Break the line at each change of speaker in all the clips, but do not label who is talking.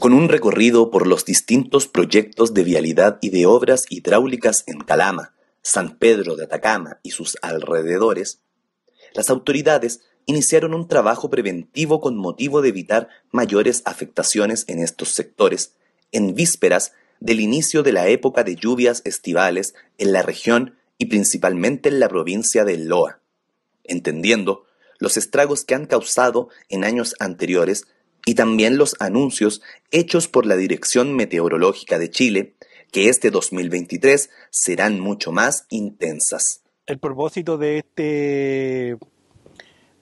con un recorrido por los distintos proyectos de vialidad y de obras hidráulicas en Calama, San Pedro de Atacama y sus alrededores, las autoridades iniciaron un trabajo preventivo con motivo de evitar mayores afectaciones en estos sectores, en vísperas del inicio de la época de lluvias estivales en la región y principalmente en la provincia de Loa, entendiendo los estragos que han causado en años anteriores y también los anuncios hechos por la Dirección Meteorológica de Chile, que este 2023 serán mucho más intensas.
El propósito de este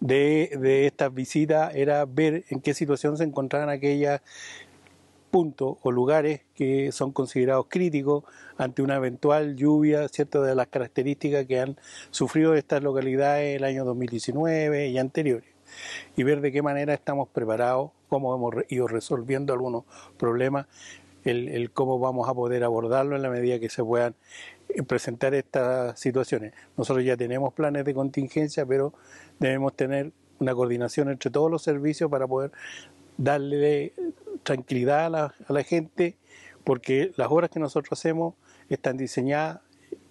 de, estas era ver en qué situación se encontraban aquellos puntos o lugares que son considerados críticos ante una eventual lluvia, ¿cierto? De las características que han sufrido estas localidades el año 2019 y anteriores y ver de qué manera estamos preparados, cómo hemos ido resolviendo algunos problemas, el, cómo vamos a poder abordarlo en la medida que se puedan eh, presentar estas situaciones. Nosotros ya tenemos planes de contingencia, pero debemos tener una coordinación entre todos los servicios para poder darle eh, tranquilidad a la, a la gente, porque las obras que nosotros hacemos están diseñadas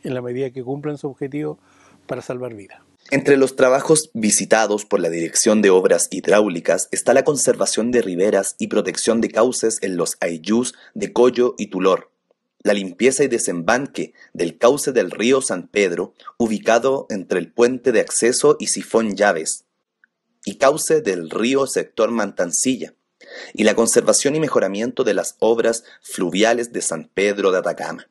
en la medida que cumplen su objetivo para salvar vidas.
Entre los trabajos visitados por la Dirección de Obras Hidráulicas está la conservación de riberas y protección de cauces en los Ayús de Collo y Tulor, la limpieza y desembanque del cauce del río San Pedro, ubicado entre el puente de acceso y sifón Llaves, y cauce del río sector Mantancilla, y la conservación y mejoramiento de las obras fluviales de San Pedro de Atacama.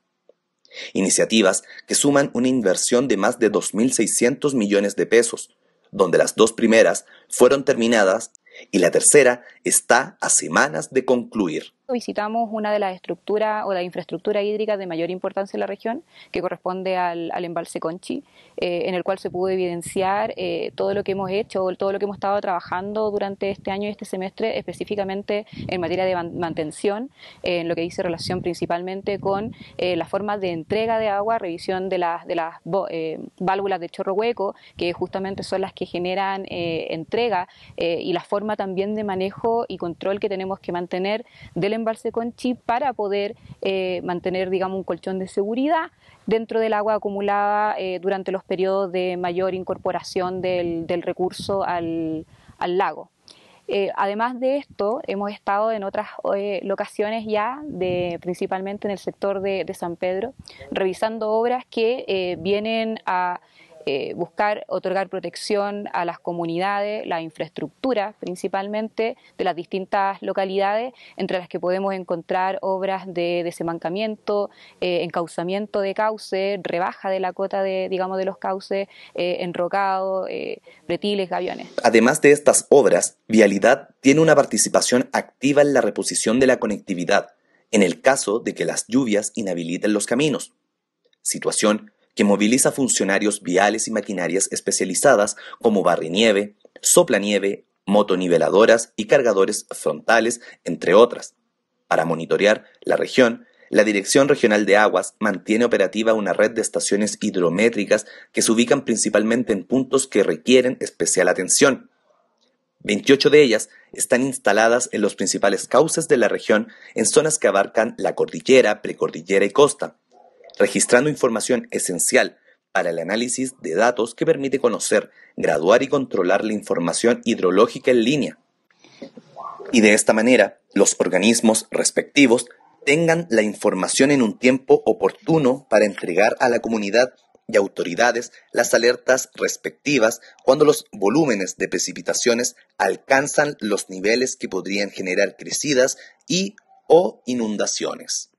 Iniciativas que suman una inversión de más de 2.600 millones de pesos, donde las dos primeras fueron terminadas y la tercera está a semanas de concluir
visitamos una de las estructuras o la infraestructura hídrica de mayor importancia en la región, que corresponde al, embalse Conchi, eh, en el cual se pudo evidenciar eh, todo lo que hemos hecho, todo lo que hemos estado trabajando durante este año y este semestre, específicamente en materia de mantención, eh, en lo que dice relación principalmente con la forma de entrega de agua, revisión de las, de las válvulas de chorro hueco, que justamente son las que generan entrega, y la forma también de manejo y control que tenemos que mantener del embalse embalse con chip para poder eh, mantener, digamos, un colchón de seguridad dentro del agua acumulada eh, durante los periodos de mayor incorporación del, recurso al, lago. Eh, además de esto, hemos estado en otras locaciones ya, de, principalmente en el sector de, San Pedro, revisando obras que vienen a eh, buscar otorgar protección a las comunidades, la infraestructura principalmente de las distintas localidades, entre las que podemos encontrar obras de desemancamiento, eh, encauzamiento de cauce, rebaja de la cota de, digamos, de los cauces, eh, enrocado, eh, gaviones.
Además de estas obras, Vialidad tiene una participación activa en la reposición de la conectividad, en el caso de que las lluvias inhabiliten los caminos. Situación que moviliza funcionarios viales y maquinarias especializadas como barrinieve, soplanieve, motoniveladoras y cargadores frontales, entre otras. Para monitorear la región, la Dirección Regional de Aguas mantiene operativa una red de estaciones hidrométricas que se ubican principalmente en puntos que requieren especial atención. 28 de ellas están instaladas en los principales cauces de la región en zonas que abarcan la cordillera, precordillera y costa, registrando información esencial para el análisis de datos que permite conocer, graduar y controlar la información hidrológica en línea. Y de esta manera, los organismos respectivos tengan la información en un tiempo oportuno para entregar a la comunidad y autoridades las alertas respectivas cuando los volúmenes de precipitaciones alcanzan los niveles que podrían generar crecidas y o inundaciones.